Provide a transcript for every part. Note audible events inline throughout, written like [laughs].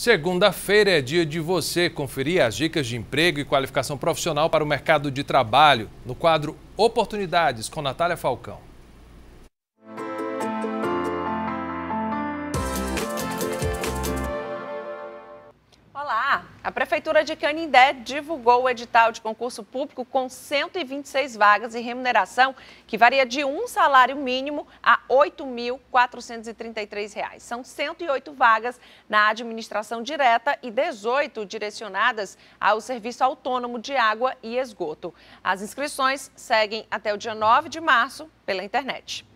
Segunda-feira é dia de você conferir as dicas de emprego e qualificação profissional para o mercado de trabalho no quadro Oportunidades com Natália Falcão. A Prefeitura de Canindé divulgou o edital de concurso público com 126 vagas e remuneração que varia de um salário mínimo a R$ 8.433. São 108 vagas na administração direta e 18 direcionadas ao Serviço Autônomo de Água e Esgoto. As inscrições seguem até o dia 9 de março pela internet.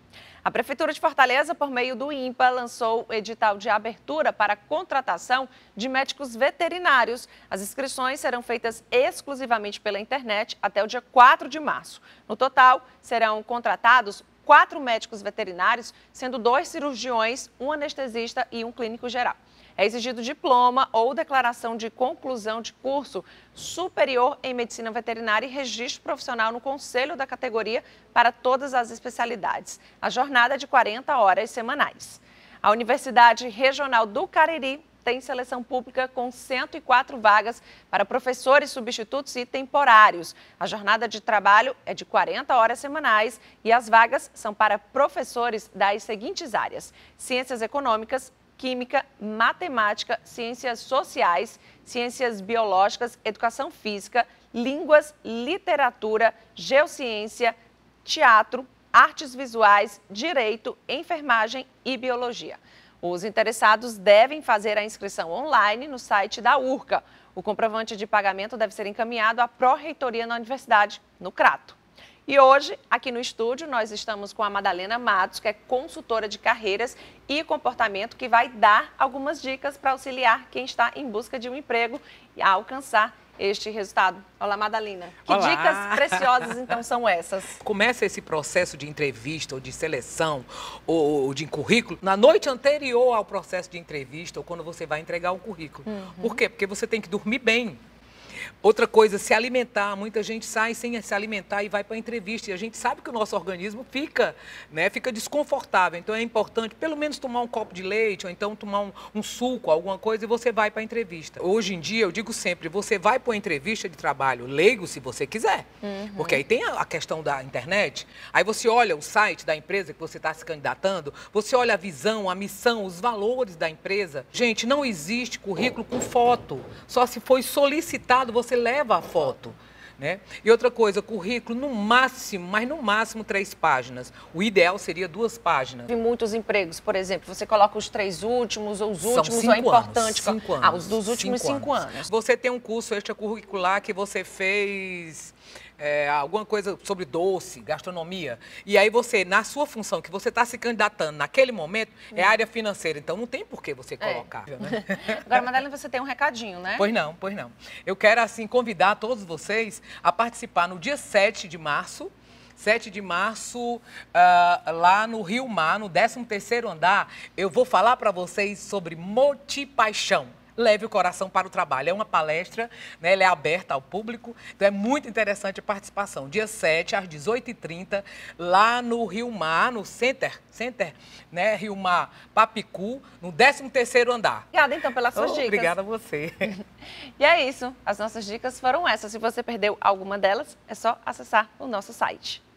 A Prefeitura de Fortaleza, por meio do INPA, lançou o edital de abertura para contratação de médicos veterinários. As inscrições serão feitas exclusivamente pela internet até o dia 4 de março. No total, serão contratados quatro médicos veterinários, sendo dois cirurgiões, um anestesista e um clínico geral é exigido diploma ou declaração de conclusão de curso superior em medicina veterinária e registro profissional no conselho da categoria para todas as especialidades. A jornada é de 40 horas semanais. A Universidade Regional do Cariri tem seleção pública com 104 vagas para professores substitutos e temporários. A jornada de trabalho é de 40 horas semanais e as vagas são para professores das seguintes áreas: Ciências Econômicas, química, matemática, ciências sociais, ciências biológicas, educação física, línguas, literatura, geociência, teatro, artes visuais, direito, enfermagem e biologia. Os interessados devem fazer a inscrição online no site da URCA. O comprovante de pagamento deve ser encaminhado à Pró-Reitoria na Universidade, no Crato. E hoje, aqui no estúdio, nós estamos com a Madalena Matos, que é consultora de carreiras e comportamento, que vai dar algumas dicas para auxiliar quem está em busca de um emprego a alcançar este resultado. Olá, Madalena. Que Olá. dicas preciosas, então, [laughs] são essas? Começa esse processo de entrevista ou de seleção ou, de currículo na noite anterior ao processo de entrevista ou quando você vai entregar o currículo. Uhum. Por quê? Porque você tem que dormir bem. Outra coisa, se alimentar. Muita gente sai sem se alimentar e vai para entrevista. E a gente sabe que o nosso organismo fica, né? Fica desconfortável. Então é importante, pelo menos, tomar um copo de leite ou então tomar um, um suco, alguma coisa, e você vai para a entrevista. Hoje em dia, eu digo sempre, você vai para a entrevista de trabalho leigo se você quiser. Uhum. Porque aí tem a questão da internet. Aí você olha o site da empresa que você está se candidatando, você olha a visão, a missão, os valores da empresa. Gente, não existe currículo com foto. Só se foi solicitado você leva a foto. Né? E outra coisa, currículo no máximo, mas no máximo três páginas. O ideal seria duas páginas. Em muitos empregos, por exemplo, você coloca os três últimos ou os últimos, ou é importante. Anos, cinco anos, ah, os dos últimos cinco, cinco anos. anos. Você tem um curso extracurricular que você fez é, alguma coisa sobre doce, gastronomia. E aí você, na sua função que você está se candidatando naquele momento, é hum. é área financeira. Então não tem por que você é. colocar. É. Né? [laughs] Agora, Madalena, você tem um recadinho, né? Pois não, pois não. Eu quero, assim, convidar todos vocês a participar no dia 7 de março. 7 de março, uh, lá no Rio Mar, no 13 andar, eu vou falar para vocês sobre Paixão. Leve o Coração para o Trabalho. É uma palestra, né? ela é aberta ao público, então é muito interessante a participação. Dia 7, às 18h30, lá no Rio Mar, no Center, Center, né? Rio Mar Papicu, no 13 andar. Obrigada, então, pelas suas oh, dicas. Obrigada a você. [laughs] e é isso, as nossas dicas foram essas. Se você perdeu alguma delas, é só acessar o nosso site.